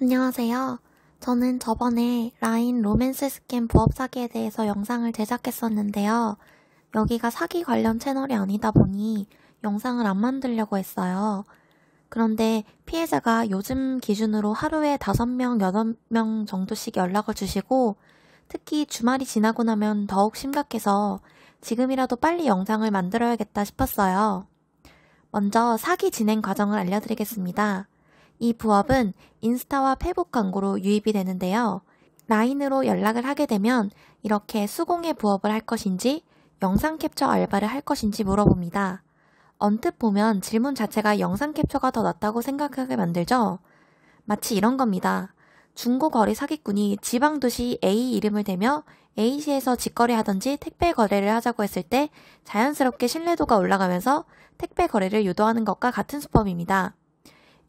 안녕하세요. 저는 저번에 라인 로맨스 스캔 부업 사기에 대해서 영상을 제작했었는데요. 여기가 사기 관련 채널이 아니다 보니 영상을 안 만들려고 했어요. 그런데 피해자가 요즘 기준으로 하루에 5명, 8명 정도씩 연락을 주시고 특히 주말이 지나고 나면 더욱 심각해서 지금이라도 빨리 영상을 만들어야겠다 싶었어요. 먼저 사기 진행 과정을 알려드리겠습니다. 이 부업은 인스타와 페북 광고로 유입이 되는데요. 라인으로 연락을 하게 되면 이렇게 수공예 부업을 할 것인지 영상 캡처 알바를 할 것인지 물어봅니다. 언뜻 보면 질문 자체가 영상 캡처가 더 낫다고 생각하게 만들죠? 마치 이런 겁니다. 중고 거래 사기꾼이 지방 도시 A 이름을 대며 A시에서 직거래하던지 택배 거래를 하자고 했을 때 자연스럽게 신뢰도가 올라가면서 택배 거래를 유도하는 것과 같은 수법입니다.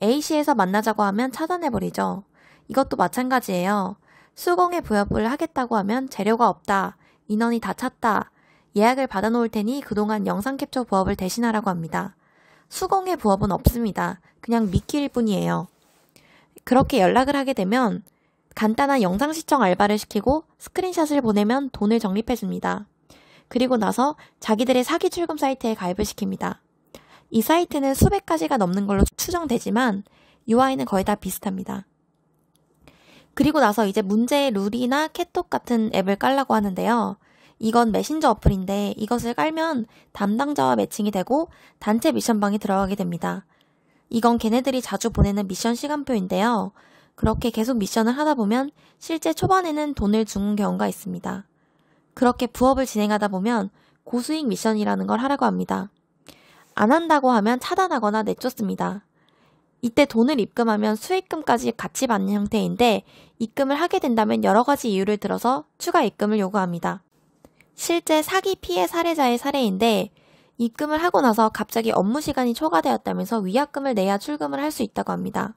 A씨에서 만나자고 하면 차단해버리죠. 이것도 마찬가지예요. 수공의 부여부를 하겠다고 하면 재료가 없다. 인원이 다 찼다. 예약을 받아놓을 테니 그동안 영상 캡처 부업을 대신하라고 합니다. 수공의 부업은 없습니다. 그냥 미끼일 뿐이에요. 그렇게 연락을 하게 되면 간단한 영상 시청 알바를 시키고 스크린샷을 보내면 돈을 적립해줍니다. 그리고 나서 자기들의 사기 출금 사이트에 가입을 시킵니다. 이 사이트는 수백 가지가 넘는 걸로 추정되지만 UI는 거의 다 비슷합니다. 그리고 나서 이제 문제의 룰이나 캐톡 같은 앱을 깔라고 하는데요. 이건 메신저 어플인데 이것을 깔면 담당자와 매칭이 되고 단체 미션방에 들어가게 됩니다. 이건 걔네들이 자주 보내는 미션 시간표인데요. 그렇게 계속 미션을 하다 보면 실제 초반에는 돈을 주는 경우가 있습니다. 그렇게 부업을 진행하다 보면 고수익 미션이라는 걸 하라고 합니다. 안 한다고 하면 차단하거나 내쫓습니다. 이때 돈을 입금하면 수익금까지 같이 받는 형태인데 입금을 하게 된다면 여러 가지 이유를 들어서 추가 입금을 요구합니다. 실제 사기 피해 사례자의 사례인데 입금을 하고 나서 갑자기 업무 시간이 초과되었다면서 위약금을 내야 출금을 할 수 있다고 합니다.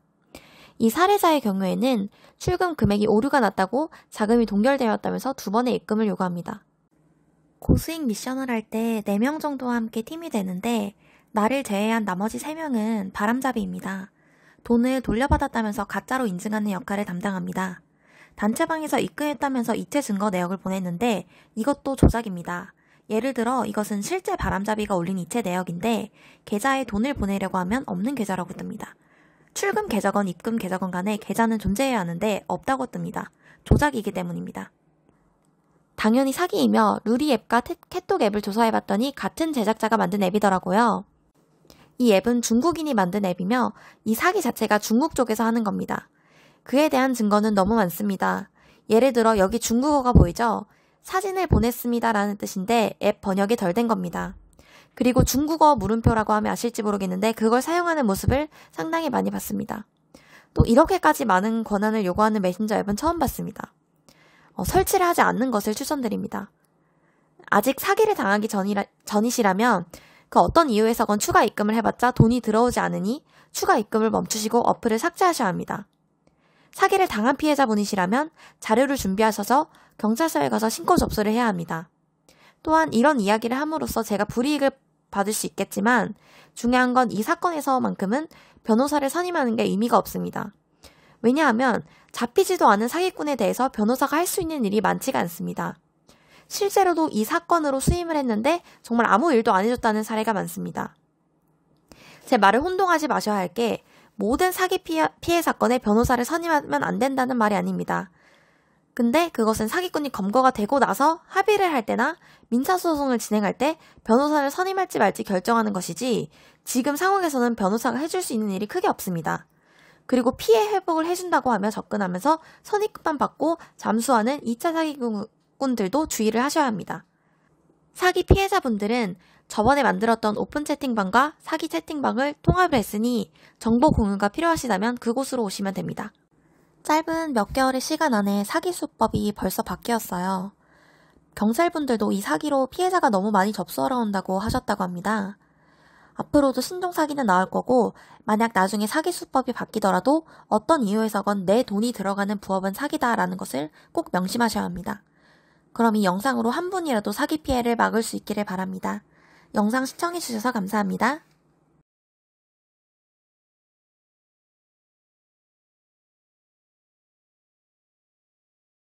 이 사례자의 경우에는 출금 금액이 오류가 났다고 자금이 동결되었다면서 두 번의 입금을 요구합니다. 고수익 미션을 할 때 4명 정도와 함께 팀이 되는데 나를 제외한 나머지 3명은 바람잡이입니다. 돈을 돌려받았다면서 가짜로 인증하는 역할을 담당합니다. 단체방에서 입금했다면서 이체 증거 내역을 보냈는데 이것도 조작입니다. 예를 들어 이것은 실제 바람잡이가 올린 이체 내역인데 계좌에 돈을 보내려고 하면 없는 계좌라고 뜹니다. 출금 계좌건 입금 계좌건 간에 계좌는 존재해야 하는데 없다고 뜹니다. 조작이기 때문입니다. 당연히 사기이며 루리 앱과 캣톡 앱을 조사해봤더니 같은 제작자가 만든 앱이더라고요. 이 앱은 중국인이 만든 앱이며 이 사기 자체가 중국 쪽에서 하는 겁니다. 그에 대한 증거는 너무 많습니다. 예를 들어 여기 중국어가 보이죠? 사진을 보냈습니다 라는 뜻인데 앱 번역이 덜 된 겁니다. 그리고 중국어 물음표라고 하면 아실지 모르겠는데 그걸 사용하는 모습을 상당히 많이 봤습니다. 또 이렇게까지 많은 권한을 요구하는 메신저 앱은 처음 봤습니다. 어, 설치를 하지 않는 것을 추천드립니다. 아직 사기를 당하기 전이라, 전이시라면 그 어떤 이유에서건 추가 입금을 해봤자 돈이 들어오지 않으니 추가 입금을 멈추시고 어플을 삭제하셔야 합니다. 사기를 당한 피해자분이시라면 자료를 준비하셔서 경찰서에 가서 신고 접수를 해야 합니다. 또한 이런 이야기를 함으로써 제가 불이익을 받을 수 있겠지만 중요한 건 이 사건에서만큼은 변호사를 선임하는 게 의미가 없습니다. 왜냐하면 잡히지도 않은 사기꾼에 대해서 변호사가 할 수 있는 일이 많지가 않습니다. 실제로도 이 사건으로 수임을 했는데 정말 아무 일도 안 해줬다는 사례가 많습니다. 제 말을 혼동하지 마셔야 할 게 모든 사기 피해, 피해 사건에 변호사를 선임하면 안 된다는 말이 아닙니다. 근데 그것은 사기꾼이 검거가 되고 나서 합의를 할 때나 민사소송을 진행할 때 변호사를 선임할지 말지 결정하는 것이지 지금 상황에서는 변호사가 해줄 수 있는 일이 크게 없습니다. 그리고 피해 회복을 해준다고 하며 접근하면서 선입급만 받고 잠수하는 2차 사기꾼, 적군들도 주의를 하셔야 합니다. 사기 피해자분들은 저번에 만들었던 오픈 채팅방과 사기 채팅방을 통합을 했으니 정보 공유가 필요하시다면 그곳으로 오시면 됩니다. 짧은 몇 개월의 시간 안에 사기 수법이 벌써 바뀌었어요. 경찰분들도 이 사기로 피해자가 너무 많이 접수하러 온다고 하셨다고 합니다. 앞으로도 신종 사기는 나올 거고 만약 나중에 사기 수법이 바뀌더라도 어떤 이유에서건 내 돈이 들어가는 부업은 사기다라는 것을 꼭 명심하셔야 합니다. 그럼 이 영상으로 한 분이라도 사기 피해를 막을 수 있기를 바랍니다. 영상 시청해주셔서 감사합니다.